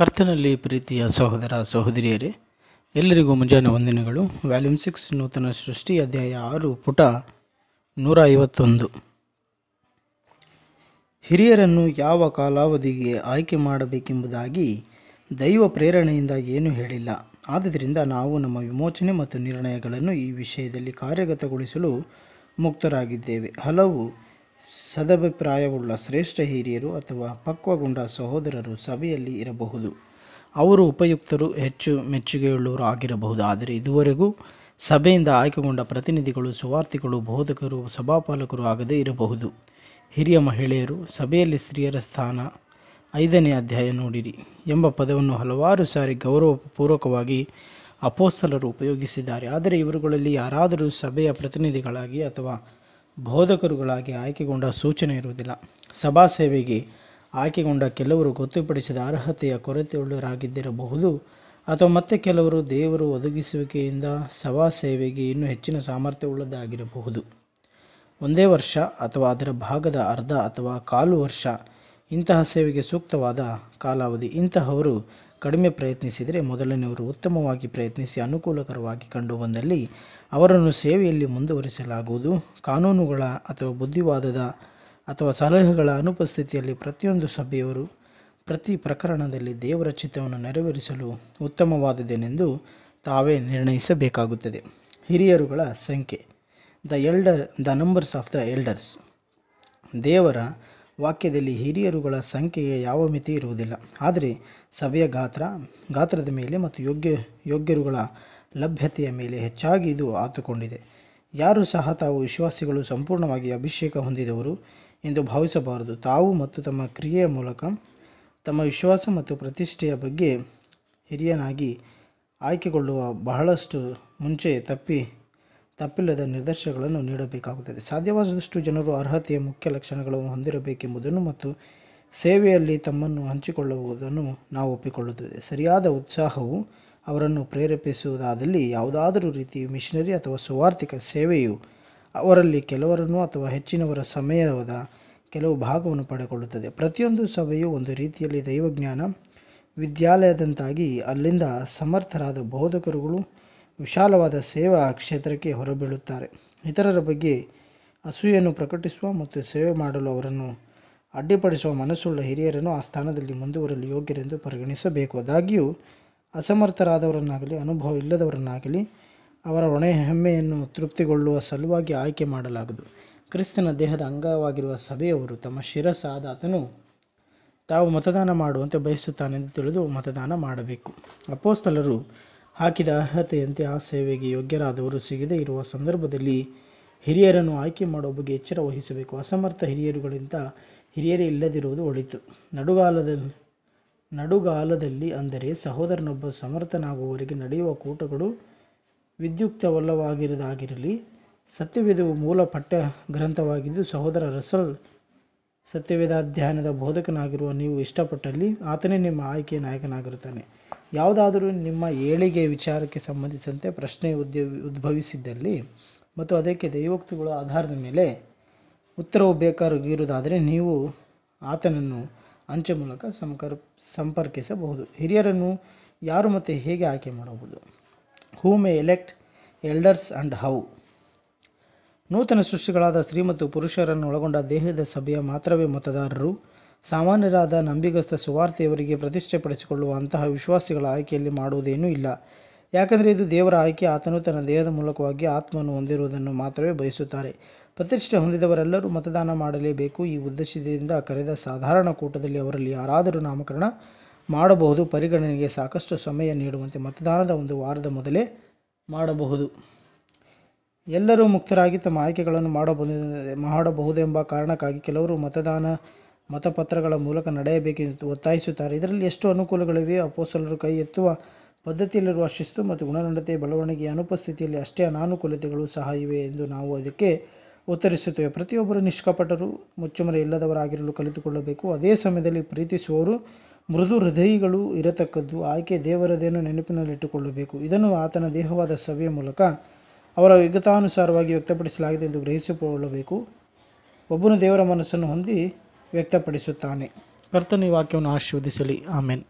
ಕರ್ತನಲ್ಲಿ ಪ್ರೀತಿಯ ಸಹೋದರ ಸಹೋದರಿಯರೇ ಎಲ್ಲರಿಗೂ ಮುಂಜಾನೆ ವಂದನೆಗಳು ವ್ಯಾಲ್ಯೂಮ್ ಸಿಕ್ಸ್ ನೂತನ ಸೃಷ್ಟಿ ಅಧ್ಯಾಯ ಆರು ಪುಟ ನೂರ ಐವತ್ತೊಂದು ಹಿರಿಯರನ್ನು ಯಾವ ಕಾಲಾವಧಿಗೆ ಆಯ್ಕೆ ಮಾಡಬೇಕೆಂಬುದಾಗಿ ದೈವ ಪ್ರೇರಣೆಯಿಂದ ಏನೂ ಹೇಳಿಲ್ಲ ಆದ್ದರಿಂದ ನಾವು ನಮ್ಮ ವಿಮೋಚನೆ ಮತ್ತು ನಿರ್ಣಯಗಳನ್ನು ಈ ವಿಷಯದಲ್ಲಿ ಕಾರ್ಯಗತಗೊಳಿಸಲು ಮುಕ್ತರಾಗಿದ್ದೇವೆ ಹಲವು ಸದಭಿಪ್ರಾಯವುಳ್ಳ ಶ್ರೇಷ್ಠ ಹಿರಿಯರು ಅಥವಾ ಪಕ್ವಗೊಂಡ ಸಹೋದರರು ಸಭೆಯಲ್ಲಿ ಇರಬಹುದು ಅವರು ಉಪಯುಕ್ತರು ಹೆಚ್ಚು ಮೆಚ್ಚುಗೆಯುಳ್ಳವರು ಆಗಿರಬಹುದು ಆದರೆ ಇದುವರೆಗೂ ಸಭೆಯಿಂದ ಆಯ್ಕೆಗೊಂಡ ಪ್ರತಿನಿಧಿಗಳು ಸುವಾರ್ಥಿಗಳು ಬೋಧಕರು ಸಭಾಪಾಲಕರು ಆಗದೇ ಇರಬಹುದು ಹಿರಿಯ ಮಹಿಳೆಯರು ಸಭೆಯಲ್ಲಿ ಸ್ತ್ರೀಯರ ಸ್ಥಾನ ಐದನೇ ಅಧ್ಯಾಯ ನೋಡಿರಿ ಎಂಬ ಪದವನ್ನು ಹಲವಾರು ಸಾರಿ ಗೌರವಪೂರ್ವಕವಾಗಿ ಅಪೋಸ್ತಲರು ಉಪಯೋಗಿಸಿದ್ದಾರೆ ಆದರೆ ಇವರುಗಳಲ್ಲಿ ಯಾರಾದರೂ ಸಭೆಯ ಪ್ರತಿನಿಧಿಗಳಾಗಿ ಅಥವಾ ಬೋಧಕರುಗಳಾಗಿ ಆಯ್ಕೆಗೊಂಡ ಸೂಚನೆ ಇರುವುದಿಲ್ಲ ಸಭಾ ಸೇವೆಗೆ ಆಯ್ಕೆಗೊಂಡ ಕೆಲವರು ಗೊತ್ತುಪಡಿಸಿದ ಅರ್ಹತೆಯ ಕೊರತೆಯುಳ್ಳರಾಗಿದ್ದಿರಬಹುದು ಅಥವಾ ಮತ್ತೆ ಕೆಲವರು ದೇವರು ಒದಗಿಸುವಿಕೆಯಿಂದ ಸಭಾ ಸೇವೆಗೆ ಇನ್ನೂ ಹೆಚ್ಚಿನ ಸಾಮರ್ಥ್ಯವುಳ್ಳದಾಗಿರಬಹುದು ಒಂದೇ ವರ್ಷ ಅಥವಾ ಅದರ ಭಾಗದ ಅರ್ಧ ಅಥವಾ ಕಾಲು ವರ್ಷ ಇಂತಹ ಸೇವೆಗೆ ಸೂಕ್ತವಾದ ಕಾಲಾವಧಿ ಇಂತಹವರು ಕಡಿಮೆ ಪ್ರಯತ್ನಿಸಿದರೆ ಮೊದಲನೆಯವರು ಉತ್ತಮವಾಗಿ ಪ್ರಯತ್ನಿಸಿ ಅನುಕೂಲಕರವಾಗಿ ಕಂಡು ಬಂದಲ್ಲಿ ಅವರನ್ನು ಸೇವೆಯಲ್ಲಿ ಮುಂದುವರಿಸಲಾಗುವುದು ಕಾನೂನುಗಳ ಅಥವಾ ಬುದ್ಧಿವಾದದ ಅಥವಾ ಸಲಹೆಗಳ ಅನುಪಸ್ಥಿತಿಯಲ್ಲಿ ಪ್ರತಿಯೊಂದು ಸಭೆಯವರು ಪ್ರತಿ ಪ್ರಕರಣದಲ್ಲಿ ದೇವರ ಚಿತ್ತವನ್ನು ನೆರವೇರಿಸಲು ಉತ್ತಮವಾದದೇನೆಂದು ತಾವೇ ನಿರ್ಣಯಿಸಬೇಕಾಗುತ್ತದೆ ಹಿರಿಯರುಗಳ ಸಂಖ್ಯೆ the elder the numbers of the elders ದೇವರ ವಾಕ್ಯದಲ್ಲಿ ಹಿರಿಯರುಗಳ ಸಂಖ್ಯೆಗೆ ಯಾವ ಮಿತಿ ಇರುವುದಿಲ್ಲ ಆದರೆ ಸಭೆಯ ಗಾತ್ರ ಗಾತ್ರದ ಮೇಲೆ ಮತ್ತು ಯೋಗ್ಯ ಯೋಗ್ಯರುಗಳ ಲಭ್ಯತೆಯ ಮೇಲೆ ಹೆಚ್ಚಾಗಿ ಇದು ಆತುಕೊಂಡಿದೆ ಯಾರು ಸಹ ತಾವು ವಿಶ್ವಾಸಿಗಳು ಸಂಪೂರ್ಣವಾಗಿ ಅಭಿಷೇಕ ಹೊಂದಿದವರು ಎಂದು ಭಾವಿಸಬಾರದು ತಾವು ಮತ್ತು ತಮ್ಮ ಕ್ರಿಯೆಯ ಮೂಲಕ ತಮ್ಮ ವಿಶ್ವಾಸ ಮತ್ತು ಪ್ರತಿಷ್ಠೆಯ ಬಗ್ಗೆ ಹಿರಿಯನಾಗಿ ಆಯ್ಕೆಗೊಳ್ಳುವ ಬಹಳಷ್ಟು ಮುಂಚೆ ತಪ್ಪಿ ತಪ್ಪಿಲ್ಲದ ನಿರ್ದೇಶನಗಳನ್ನು ನೀಡಬೇಕಾಗುತ್ತದೆ ಸಾಧ್ಯವಾದಷ್ಟು ಜನರು ಅರ್ಹತೆಯ ಮುಖ್ಯ ಲಕ್ಷಣಗಳನ್ನು ಹೊಂದಿರಬೇಕೆಂಬುದನ್ನು ಮತ್ತು ಸೇವೆಯಲ್ಲಿ ತಮ್ಮನ್ನು ಹಂಚಿಕೊಳ್ಳುವುದನ್ನು ನಾವು ಒಪ್ಪಿಕೊಳ್ಳುತ್ತೇವೆ ಸರಿಯಾದ ಉತ್ಸಾಹವು ಅವರನ್ನು ಪ್ರೇರೇಪಿಸುವುದಾದಲ್ಲಿ ಯಾವುದಾದರೂ ರೀತಿ ಮಿಷನರಿ ಅಥವಾ ಸುವಾರ್ಥಿಕ ಸೇವೆಯು ಅವರಲ್ಲಿ ಕೆಲವರನ್ನು ಅಥವಾ ಹೆಚ್ಚಿನವರ ಸಮಯದ ಕೆಲವು ಭಾಗವನ್ನು ಪಡೆಕೊಳ್ಳುತ್ತದೆ ಪ್ರತಿಯೊಂದು ಸಭೆಯು ಒಂದು ರೀತಿಯಲ್ಲಿ ದೈವಜ್ಞಾನ ವಿದ್ಯಾಲಯದಂತಾಗಿ ಅಲ್ಲಿಂದ ಸಮರ್ಥರಾದ ಬೋಧಕರುಗಳು ವಿಶಾಲವಾದ ಸೇವಾ ಕ್ಷೇತ್ರಕ್ಕೆ ಹೊರಬೀಳುತ್ತಾರೆ ಇತರರ ಬಗ್ಗೆ ಅಸೂಯೆಯನ್ನು ಪ್ರಕಟಿಸುವ ಮತ್ತು ಸೇವೆ ಮಾಡಲು ಅವರನ್ನು ಅಡ್ಡಿಪಡಿಸುವ ಮನಸ್ಸುಳ್ಳ ಹಿರಿಯರನ್ನು ಆ ಸ್ಥಾನದಲ್ಲಿ ಮುಂದುವರಲು ಯೋಗ್ಯರೆಂದು ಪರಿಗಣಿಸಬೇಕು ಆದಾಗ್ಯೂ ಅಸಮರ್ಥರಾದವರನ್ನಾಗಲಿ ಅನುಭವ ಇಲ್ಲದವರನ್ನಾಗಲಿ ಅವರ ಒಣೆ ಹೆಮ್ಮೆಯನ್ನು ತೃಪ್ತಿಗೊಳ್ಳುವ ಸಲುವಾಗಿ ಆಯ್ಕೆ ಮಾಡಲಾಗದು ಕ್ರಿಸ್ತನ ದೇಹದ ಅಂಗವಾಗಿರುವ ಸಭೆಯವರು ತಮ್ಮ ಶಿರಸಾದಾತನು ತಾವು ಮತದಾನ ಮಾಡುವಂತೆ ಬಯಸುತ್ತಾನೆಂದು ತಿಳಿದು ಮತದಾನ ಮಾಡಬೇಕು ಅಪೋಸ್ತಲರು ಹಾಕಿದ ಅರ್ಹತೆಯಂತೆ ಆ ಸೇವೆಗೆ ಯೋಗ್ಯರಾದವರು ಸಿಗದೇ ಇರುವ ಸಂದರ್ಭದಲ್ಲಿ ಹಿರಿಯರನ್ನು ಆಯ್ಕೆ ಮಾಡುವ ಬಗ್ಗೆ ಎಚ್ಚರ ವಹಿಸಬೇಕು ಅಸಮರ್ಥ ಹಿರಿಯರುಗಳಿಂದ ಹಿರಿಯರೇ ಇಲ್ಲದಿರುವುದು ಒಳಿತು ನಡುಗಾಲದಲ್ಲಿ ನಡುಗಾಲದಲ್ಲಿ ಅಂದರೆ ಸಹೋದರನೊಬ್ಬ ಸಮರ್ಥನಾಗುವವರೆಗೆ ನಡೆಯುವ ಕೂಟಗಳು ವಿದ್ಯುಕ್ತವಲ್ಲವಾಗಿರದಾಗಿರಲಿ ಸತ್ಯವೇದವು ಮೂಲ ಪಠ್ಯ ಗ್ರಂಥವಾಗಿದ್ದು ಸಹೋದರ ರಸಲ್ ಅಧ್ಯಯನದ ಬೋಧಕನಾಗಿರುವ ನೀವು ಇಷ್ಟಪಟ್ಟಲ್ಲಿ ಆತನೇ ನಿಮ್ಮ ಆಯ್ಕೆಯ ನಾಯಕನಾಗಿರುತ್ತಾನೆ ಯಾವುದಾದರೂ ನಿಮ್ಮ ಏಳಿಗೆ ವಿಚಾರಕ್ಕೆ ಸಂಬಂಧಿಸಿದಂತೆ ಪ್ರಶ್ನೆ ಉದ್ಯ ಉದ್ಭವಿಸಿದ್ದಲ್ಲಿ ಮತ್ತು ಅದಕ್ಕೆ ದೈವೋಕ್ತಿಗಳ ಆಧಾರದ ಮೇಲೆ ಉತ್ತರವು ಬೇಕಾಗಿರುವುದಾದರೆ ನೀವು ಆತನನ್ನು ಅಂಚೆ ಮೂಲಕ ಸಂಕರ್ ಸಂಪರ್ಕಿಸಬಹುದು ಹಿರಿಯರನ್ನು ಯಾರು ಮತ್ತು ಹೇಗೆ ಆಯ್ಕೆ ಮಾಡಬಹುದು who may elect elders and how ನೂತನ ಸೃಷ್ಟಿಗಳಾದ ಸ್ತ್ರೀ ಮತ್ತು ಪುರುಷರನ್ನು ಒಳಗೊಂಡ ದೇಹದ ಸಭೆಯ ಮಾತ್ರವೇ ಮತದಾರರು ಸಾಮಾನ್ಯರಾದ ನಂಬಿಗಸ್ತ ಸುವಾರ್ತೆಯವರಿಗೆ ಪ್ರತಿಷ್ಠೆಪಡಿಸಿಕೊಳ್ಳುವ ಅಂತಹ ವಿಶ್ವಾಸಿಗಳ ಆಯ್ಕೆಯಲ್ಲಿ ಮಾಡುವುದೇನೂ ಇಲ್ಲ ಯಾಕಂದರೆ ಇದು ದೇವರ ಆಯ್ಕೆ ಆತನು ತನ್ನ ದೇಹದ ಮೂಲಕವಾಗಿ ಆತ್ಮವನ್ನು ಹೊಂದಿರುವುದನ್ನು ಮಾತ್ರವೇ ಬಯಸುತ್ತಾರೆ ಪ್ರತಿಷ್ಠೆ ಹೊಂದಿದವರೆಲ್ಲರೂ ಮತದಾನ ಮಾಡಲೇಬೇಕು ಈ ಉದ್ದೇಶದಿಂದ ಕರೆದ ಸಾಧಾರಣ ಕೂಟದಲ್ಲಿ ಅವರಲ್ಲಿ ಯಾರಾದರೂ ನಾಮಕರಣ ಮಾಡಬಹುದು ಪರಿಗಣನೆಗೆ ಸಾಕಷ್ಟು ಸಮಯ ನೀಡುವಂತೆ ಮತದಾನದ ಒಂದು ವಾರದ ಮೊದಲೇ ಮಾಡಬಹುದು ಎಲ್ಲರೂ ಮುಕ್ತರಾಗಿ ತಮ್ಮ ಆಯ್ಕೆಗಳನ್ನು ಮಾಡಬಹುದು ಮಾಡಬಹುದೆಂಬ ಕಾರಣಕ್ಕಾಗಿ ಕೆಲವರು ಮತದಾನ ಮತಪತ್ರಗಳ ಮೂಲಕ ನಡೆಯಬೇಕೆಂದು ಒತ್ತಾಯಿಸುತ್ತಾರೆ ಇದರಲ್ಲಿ ಎಷ್ಟು ಅನುಕೂಲಗಳಿವೆ ಅಪೋಸಲರು ಕೈ ಎತ್ತುವ ಪದ್ಧತಿಯಲ್ಲಿರುವ ಶಿಸ್ತು ಮತ್ತು ಗುಣನಡತೆ ಬೆಳವಣಿಗೆಯ ಅನುಪಸ್ಥಿತಿಯಲ್ಲಿ ಅಷ್ಟೇ ಅನಾನುಕೂಲತೆಗಳು ಸಹ ಇವೆ ಎಂದು ನಾವು ಅದಕ್ಕೆ ಉತ್ತರಿಸುತ್ತೇವೆ ಪ್ರತಿಯೊಬ್ಬರು ನಿಷ್ಕಪಟರು ಮುಚ್ಚುಮರೆ ಇಲ್ಲದವರಾಗಿರಲು ಕಲಿತುಕೊಳ್ಳಬೇಕು ಅದೇ ಸಮಯದಲ್ಲಿ ಪ್ರೀತಿಸುವವರು ಮೃದು ಹೃದಯಗಳು ಇರತಕ್ಕದ್ದು ಆಯ್ಕೆ ದೇವರದೇನು ನೆನಪಿನಲ್ಲಿಟ್ಟುಕೊಳ್ಳಬೇಕು ಇದನ್ನು ಆತನ ದೇಹವಾದ ಸಭೆಯ ಮೂಲಕ ಅವರ ಯುಗತಾನುಸಾರವಾಗಿ ವ್ಯಕ್ತಪಡಿಸಲಾಗಿದೆ ಎಂದು ಗ್ರಹಿಸಿಕೊಳ್ಳಬೇಕು ಒಬ್ಬನು ದೇವರ ಮನಸ್ಸನ್ನು ಹೊಂದಿ ವ್ಯಕ್ತಪಡಿಸುತ್ತಾನೆ ಕರ್ತನ ಈ ವಾಕ್ಯವನ್ನು ಆಶೀರ್ವದಿಸಲಿ ಆಮೇನ್